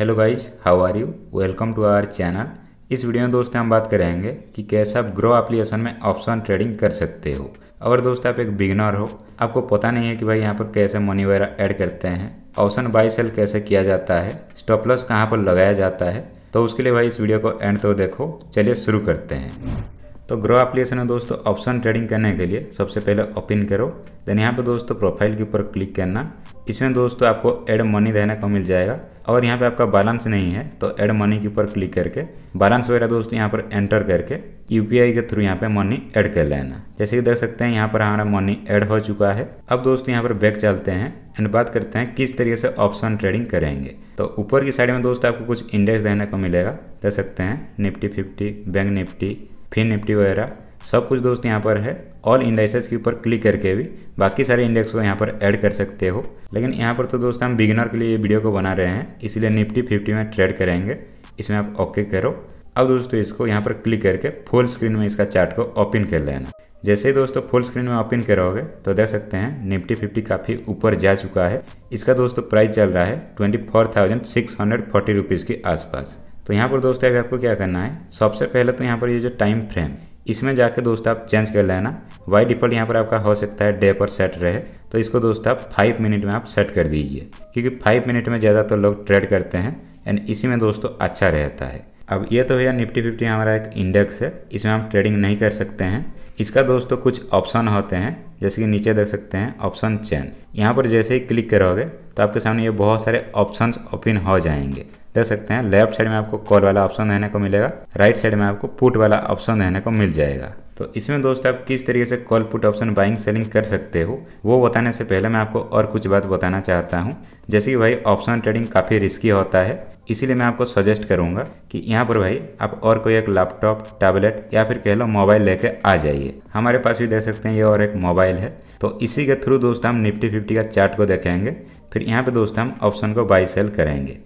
hello guys how are you welcome to our channel इस video में दोस्तों हम बात करेंगे कि कैसे आप ग्रो एप्लीकेशन में ऑप्शन ट्रेडिंग कर सकते हो अगर दोस्त आप एक बिगनर हो आपको पता नहीं है कि भाई यहाँ पर कैसे मनी वगैरह ऐड करते हैं ऑप्शन बाई सेल कैसे किया जाता है स्टॉप लॉस कहाँ पर लगाया जाता है तो उसके लिए भाई इस वीडियो को एंड तो देखो चलिए शुरू करते हैं तो ग्रो एप्लीकेशन में दोस्तों ऑप्शन ट्रेडिंग करने के लिए सबसे पहले ओपन करो देन यहाँ पे दोस्तों प्रोफाइल के ऊपर क्लिक करना इसमें दोस्तों आपको एड मनी देने को मिल जाएगा और यहाँ पे आपका बैलेंस नहीं है तो एड मनी के ऊपर क्लिक करके बैलेंस वगैरह दोस्तों यहाँ पर एंटर करके यू के थ्रू यहाँ पे मनी एड कर लेना जैसे कि देख सकते हैं यहाँ पर हमारा मनी एड हो चुका है अब दोस्तों यहाँ पर बैक चलते हैं एंड बात करते हैं किस तरीके से ऑप्शन ट्रेडिंग करेंगे तो ऊपर की साइड में दोस्तों आपको कुछ इंडेक्स देने को मिलेगा देख सकते हैं Nifty fifty bank Nifty fin Nifty वगैरह सब कुछ दोस्त यहाँ पर है ऑल इंडाइसेस के ऊपर क्लिक करके भी बाकी सारे इंडेक्स को यहाँ पर ऐड कर सकते हो लेकिन यहाँ पर तो दोस्त हम बिगिनर के लिए ये वीडियो को बना रहे हैं इसलिए निफ्टी फिफ्टी में ट्रेड करेंगे इसमें आप ओके करो अब दोस्तों इसको यहाँ पर क्लिक करके फुल स्क्रीन में इसका चार्ट को ओपन कर लेना जैसे ही दोस्तों फुल स्क्रीन में ओपन करोगे तो देख सकते हैं निफ्टी फिफ्टी काफ़ी ऊपर जा चुका है इसका दोस्तों प्राइस चल रहा है twenty four thousand six hundred forty rupees के आसपास तो यहाँ पर दोस्तों अभी आपको क्या करना है सबसे पहले तो यहाँ पर ये जो टाइम फ्रेम इसमें जाके दोस्त आप चेंज कर लेना वाई डिफॉल्ट यहाँ पर आपका हो सकता है डे पर सेट रहे तो इसको दोस्त आप फाइव मिनट में आप सेट कर दीजिए क्योंकि फाइव मिनट में ज़्यादातर तो लोग ट्रेड करते हैं एंड इसी में दोस्तों अच्छा रहता है अब ये तो भैया निफ्टी फिफ्टी हमारा एक इंडेक्स है इसमें हम ट्रेडिंग नहीं कर सकते हैं इसका दोस्तों कुछ ऑप्शन होते हैं जैसे कि नीचे देख सकते हैं ऑप्शन चैन यहाँ पर जैसे ही क्लिक करोगे तो आपके सामने ये बहुत सारे ऑप्शंस ओपन हो जाएंगे दे सकते हैं लेफ्ट साइड में आपको कॉल वाला ऑप्शन रहने को मिलेगा राइट साइड में आपको पुट वाला ऑप्शन रहने को मिल जाएगा तो इसमें दोस्त आप किस तरीके से call put option buying selling कर सकते हो वो बताने से पहले मैं आपको और कुछ बात बताना चाहता हूँ जैसे कि भाई ऑप्शन ट्रेडिंग काफ़ी रिस्की होता है इसीलिए मैं आपको सजेस्ट करूंगा कि यहाँ पर भाई आप और कोई एक लैपटॉप टैबलेट या फिर कह लो मोबाइल लेके आ जाइए हमारे पास भी देख सकते हैं ये और एक मोबाइल है तो इसी के थ्रू दोस्त हम निफ्टी फिफ्टी का चार्ट को देखेंगे फिर यहाँ पे दोस्त हम ऑप्शन को बाई सेल करेंगे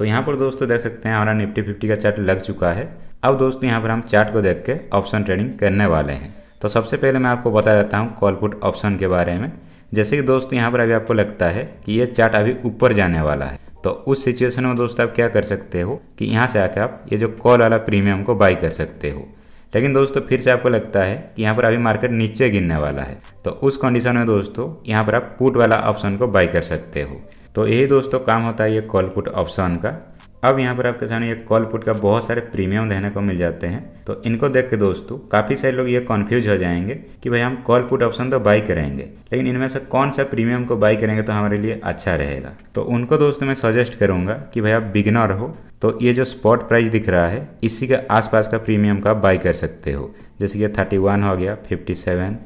तो यहाँ पर दोस्तों देख सकते हैं हमारा निफ्टी फिफ्टी का चार्ट लग चुका है अब दोस्तों यहाँ पर हम चार्ट को देख के ऑप्शन ट्रेडिंग करने वाले हैं तो सबसे पहले मैं आपको बता देता हूँ कॉलपुट ऑप्शन के बारे में जैसे कि दोस्तों यहाँ पर अभी आपको लगता है कि ये चार्ट अभी ऊपर जाने वाला है तो उस सिचुएशन में दोस्तों आप क्या कर सकते हो कि यहाँ से आकर आप ये जो कॉल वाला प्रीमियम को बाई कर सकते हो लेकिन दोस्तों फिर से आपको लगता है कि यहाँ पर अभी मार्केट नीचे गिरने वाला है तो उस कंडीशन में दोस्तों यहाँ पर आप पुट वाला ऑप्शन को बाई कर सकते हो तो यही दोस्तों काम होता है ये कॉल पुट ऑप्शन का अब यहाँ पर आपके सामने ये कॉल पुट का बहुत सारे प्रीमियम देने को मिल जाते हैं तो इनको देख के दोस्तों काफ़ी सारे लोग ये कन्फ्यूज हो जाएंगे कि भाई हम कॉल पुट ऑप्शन तो बाई करेंगे लेकिन इनमें से कौन सा प्रीमियम को बाई करेंगे तो हमारे लिए अच्छा रहेगा तो उनको दोस्तों मैं सजेस्ट करूँगा कि भाई आप बिगनर हो तो ये जो स्पॉट प्राइस दिख रहा है इसी के आसपास का प्रीमियम का बाई कर सकते हो जैसे कि थर्टी वन हो गया फिफ्टी सेवन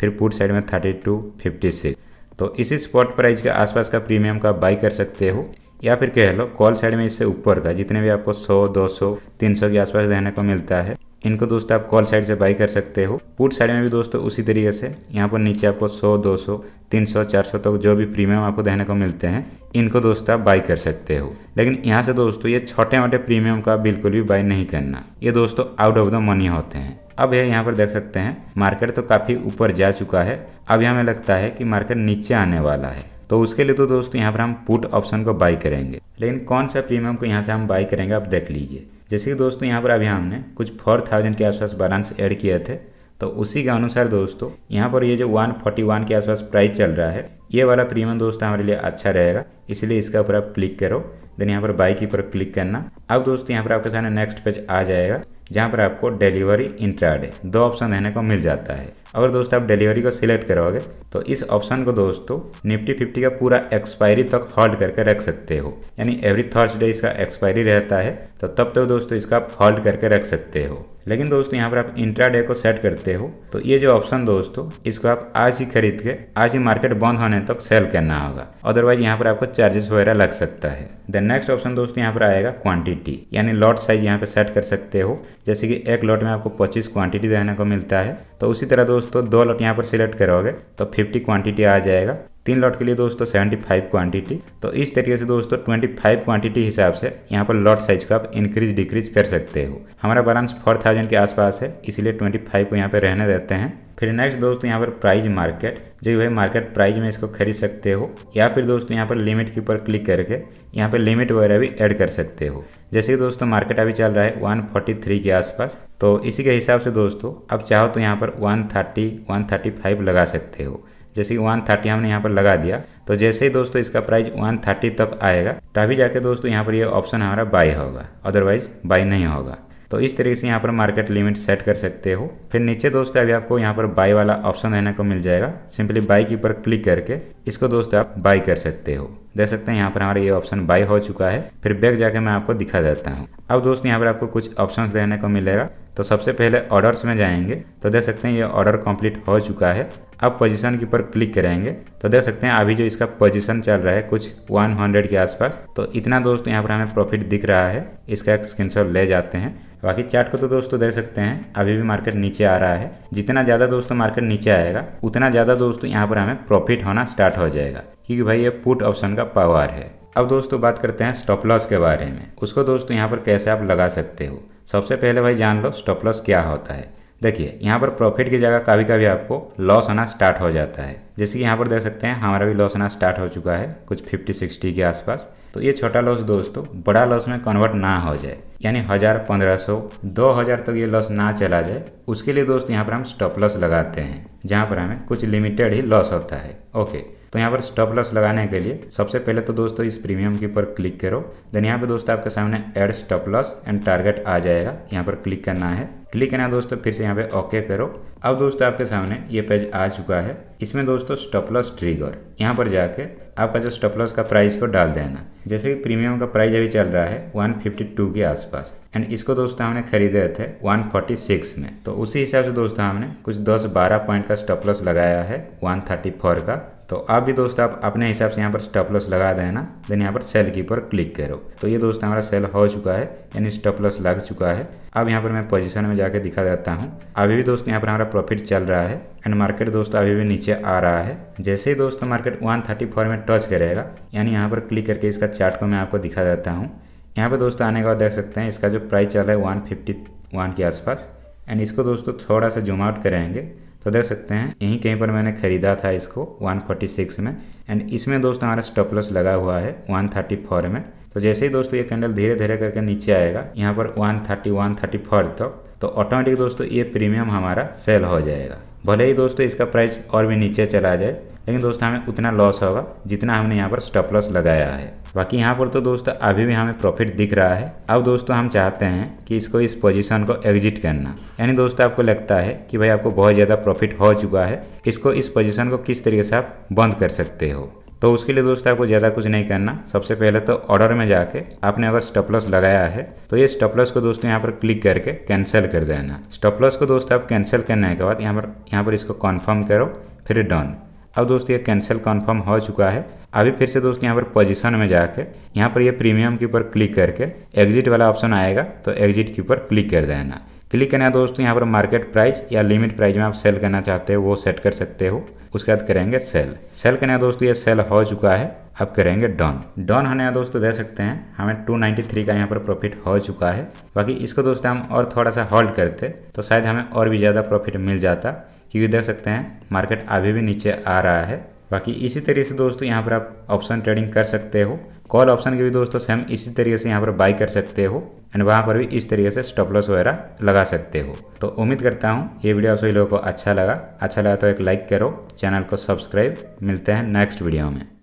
फिर पुट साइड में थर्टी टू फिफ्टी सिक्स तो इसी स्पॉट प्राइस के आसपास का प्रीमियम का बाई कर सकते हो या फिर कह लो कॉल साइड में इससे ऊपर का जितने भी आपको 100, 200, 300 के आसपास रहने को मिलता है इनको दोस्तों आप कॉल साइड से बाई कर सकते हो पुट साइड में भी दोस्तों उसी तरीके से यहाँ पर नीचे आपको 100, 200, 300 400 तक तो जो भी प्रीमियम आपको देखने को मिलते हैं इनको दोस्तों आप बाई कर सकते हो लेकिन यहाँ से दोस्तों ये छोटे मोटे प्रीमियम का बिल्कुल भी बाई नहीं करना ये दोस्तों आउट ऑफ द मनी होते हैं अब ये यहाँ पर देख सकते हैं मार्केट तो काफ़ी ऊपर जा चुका है अब यहाँ हमें लगता है कि मार्केट नीचे आने वाला है तो उसके लिए तो दोस्तों यहाँ पर हम पुट ऑप्शन को बाई करेंगे लेकिन कौन सा प्रीमियम को यहाँ से हम बाई करेंगे आप देख लीजिए जैसे कि दोस्तों यहाँ पर अभी हमने कुछ फोर थाउजेंड के आसपास बैलेंस ऐड किए थे तो उसी के अनुसार दोस्तों यहाँ पर ये जो 141 के आसपास प्राइस चल रहा है ये वाला प्रीमियम दोस्तों हमारे लिए अच्छा रहेगा इसलिए इसके ऊपर आप क्लिक करो देन यहाँ पर बाइक की पर क्लिक करना अब दोस्तों यहाँ पर आपके सामने नेक्स्ट पेज आ जाएगा जहाँ पर आपको डिलीवरी इंट्राडे दो ऑप्शन रहने को मिल जाता है अगर दोस्तों आप डिलीवरी को सिलेक्ट करोगे तो इस ऑप्शन को दोस्तों निफ्टी फिफ्टी का पूरा एक्सपायरी तक होल्ड करके रख सकते हो यानी एवरी थर्सडे इसका एक्सपायरी रहता है तो तब तक तो दोस्तों इसका आप होल्ड करके रख सकते हो लेकिन दोस्तों यहाँ पर आप इंट्राडे को सेट करते हो तो ये जो ऑप्शन दोस्तों इसको आप आज ही खरीद के आज ही मार्केट बंद होने तक सेल करना होगा अदरवाइज यहाँ पर आपको चार्जेस वगैरह लग सकता है देन नेक्स्ट ऑप्शन दोस्तों यहाँ पर आएगा क्वांटिटी यानी लॉट साइज यहाँ पे सेट कर सकते हो जैसे कि एक लॉट में आपको पच्चीस क्वांटिटी रहने को मिलता है तो उसी तरह दोस्तों दो लॉट यहाँ पर सिलेक्ट करोगे तो फिफ्टी क्वांटिटी आ जाएगा तीन लॉट के लिए दोस्तों सेवेंटी फाइव क्वान्टिटी तो इस तरीके से दोस्तों ट्वेंटी फाइव क्वान्टिटी हिसाब से यहाँ पर लॉट साइज का आप इंक्रीज डिक्रीज कर सकते हो हमारा बैलेंस फोर थाउजेंड के आसपास है इसलिए फाइव को यहाँ पर रहने देते हैं फिर नेक्स्ट दोस्तों यहाँ पर प्राइज मार्केट जो भाई मार्केट प्राइज में इसको खरीद सकते हो या फिर दोस्तों यहाँ पर लिमिट के ऊपर क्लिक करके यहाँ पर लिमिट वगैरह भी ऐड कर सकते हो जैसे कि दोस्तों मार्केट अभी चल रहा है 143 के आसपास तो इसी के हिसाब से दोस्तों आप चाहो तो यहाँ पर 130 135 लगा सकते हो जैसे वन थर्टी हमने यहाँ पर लगा दिया तो जैसे ही दोस्तों इसका प्राइस वन थर्टी तक आएगा तभी जाके दोस्तों यहाँ पर ये यह ऑप्शन हमारा बाय होगा अदरवाइज बाय नहीं होगा तो इस तरीके से यहाँ पर मार्केट लिमिट सेट कर सकते हो फिर नीचे दोस्तों अभी आपको यहाँ पर बाय वाला ऑप्शन रहने को मिल जाएगा सिंपली बाई के ऊपर क्लिक करके इसको दोस्तों आप बाय कर सकते हो देख सकते हैं यहाँ पर हमारा ये ऑप्शन बाय हो चुका है फिर बैक जाके मैं आपको दिखा देता हूँ अब दोस्तों यहाँ पर आपको कुछ ऑप्शन रहने को मिलेगा तो सबसे पहले ऑर्डर्स में जाएंगे तो देख सकते हैं ये ऑर्डर कंप्लीट हो चुका है अब पोजीशन के ऊपर क्लिक करेंगे तो देख सकते हैं अभी जो इसका पोजीशन चल रहा है कुछ 100 के आसपास तो इतना दोस्तों यहाँ पर हमें प्रॉफिट दिख रहा है इसका एक स्क्रीनशॉट ले जाते हैं बाकी चार्ट को तो दोस्तों देख सकते हैं अभी भी मार्केट नीचे आ रहा है जितना ज़्यादा दोस्तों मार्केट नीचे आएगा उतना ज़्यादा दोस्तों यहाँ पर हमें प्रॉफिट होना स्टार्ट हो जाएगा क्योंकि भाई ये पुट ऑप्शन का पावर है अब दोस्तों बात करते हैं स्टॉप लॉस के बारे में उसको दोस्तों यहाँ पर कैसे आप लगा सकते हो सबसे पहले भाई जान लो स्टॉप लॉस क्या होता है देखिए यहाँ पर प्रॉफिट की जगह कभी कभी आपको लॉस होना स्टार्ट हो जाता है जैसे कि यहाँ पर देख सकते हैं हमारा भी लॉस होना स्टार्ट हो चुका है कुछ फिफ्टी सिक्सटी के आसपास तो ये छोटा लॉस दोस्तों बड़ा लॉस में कन्वर्ट ना हो जाए यानी हज़ार पंद्रह सौ दो हज़ार तक तो ये लॉस ना चला जाए उसके लिए दोस्त यहाँ पर हम स्टॉप लॉस लगाते हैं जहाँ पर हमें कुछ लिमिटेड ही लॉस होता है ओके तो यहाँ पर स्टॉप लॉस लगाने के लिए सबसे पहले तो दोस्तों इस प्रीमियम के ऊपर क्लिक करो देन यहाँ पे दोस्तों आपके सामने add stop loss and target आ जाएगा यहाँ पर क्लिक करना है क्लिक करना है दोस्तों फिर से यहाँ पे ओके करो अब दोस्तों आपके सामने ये पेज आ चुका है इसमें दोस्तों लॉस ट्रिगर यहाँ पर जाके आपका जो लॉस का प्राइस को डाल देना जैसे कि प्रीमियम का प्राइस अभी चल रहा है 152 के आसपास एंड इसको दोस्तों हमने खरीदे थे 146 में तो उसी हिसाब से दोस्तों हमने कुछ 10-12 पॉइंट का लॉस लगाया है 134 का तो आप भी दोस्त आप अपने हिसाब से यहाँ पर स्टॉपलस लगा दें ना देन यहाँ पर सेल की पर क्लिक करो तो ये दोस्त हमारा सेल हो चुका है यानी स्टॉपलस लग चुका है अब यहाँ पर मैं पोजीशन में जाके दिखा देता हूँ अभी भी दोस्त यहाँ पर हमारा प्रॉफिट चल रहा है एंड मार्केट दोस्त अभी भी नीचे आ रहा है जैसे ही दोस्त मार्केट वन में टच करेगा यानी यहाँ पर क्लिक करके इसका चार्ट को मैं आपको दिखा देता हूँ यहाँ पर दोस्तों आने के बाद देख सकते हैं इसका जो प्राइस चल रहा है वन के आसपास एंड इसको दोस्तों थोड़ा सा जूम आउट करेंगे तो देख सकते हैं यहीं कहीं पर मैंने खरीदा था इसको 146 में एंड इसमें दोस्तों हमारा स्टॉपलस लगा हुआ है 134 में तो जैसे ही दोस्तों ये कैंडल धीरे धीरे करके नीचे आएगा यहाँ पर 130 फोर तक तो, तो ऑटोमेटिक दोस्तों ये प्रीमियम हमारा सेल हो जाएगा भले ही दोस्तों इसका प्राइस और भी नीचे चला जाए लेकिन दोस्तों हमें उतना लॉस होगा जितना हमने यहाँ पर स्टॉपलस लगाया है बाकी यहाँ पर तो दोस्तों अभी भी हमें प्रॉफिट दिख रहा है अब दोस्तों हम चाहते हैं कि इसको इस पोजीशन को एग्जिट करना यानी दोस्तों आपको लगता है कि भाई आपको बहुत ज़्यादा प्रॉफिट हो चुका है इसको इस पोजीशन को किस तरीके से आप बंद कर सकते हो तो उसके लिए दोस्तों आपको ज़्यादा कुछ नहीं करना सबसे पहले तो ऑर्डर में जाके आपने अगर स्टपलस लगाया है तो ये स्टपलस को दोस्तों यहाँ पर क्लिक करके कैंसिल कर देना स्टपलस को दोस्तों आप कैंसिल करने के बाद यहाँ पर यहाँ पर इसको कन्फर्म करो फिर डन अब दोस्तों ये कैंसिल कन्फर्म हो चुका है अभी फिर से दोस्तों यहाँ पर पोजीशन में जाके यहाँ पर ये प्रीमियम के ऊपर क्लिक करके एग्जिट वाला ऑप्शन आएगा तो एग्जिट के ऊपर क्लिक कर देना क्लिक करना दोस्तों यहाँ पर मार्केट प्राइस या लिमिट प्राइस में आप सेल करना चाहते हो वो सेट कर सकते हो उसके बाद करेंगे सेल सेल करना दोस्तों ये सेल हो चुका है अब करेंगे डॉन डॉन होने दोस्तों दे सकते हैं हमें 293 का यहाँ पर प्रॉफिट हो चुका है बाकी इसको दोस्तों हम और थोड़ा सा होल्ड करते तो शायद हमें और भी ज़्यादा प्रॉफिट मिल जाता क्योंकि देख सकते हैं मार्केट अभी भी नीचे आ रहा है बाकी इसी तरीके से दोस्तों यहाँ पर आप ऑप्शन ट्रेडिंग कर सकते हो कॉल ऑप्शन के भी दोस्तों सेम इसी तरीके से यहाँ पर बाई कर सकते हो एंड वहाँ पर भी इस तरीके से स्टॉप लॉस वगैरह लगा सकते हो तो उम्मीद करता हूँ ये वीडियो आप सभी लोगों को अच्छा लगा अच्छा लगा तो एक लाइक करो चैनल को सब्सक्राइब मिलते हैं नेक्स्ट वीडियो में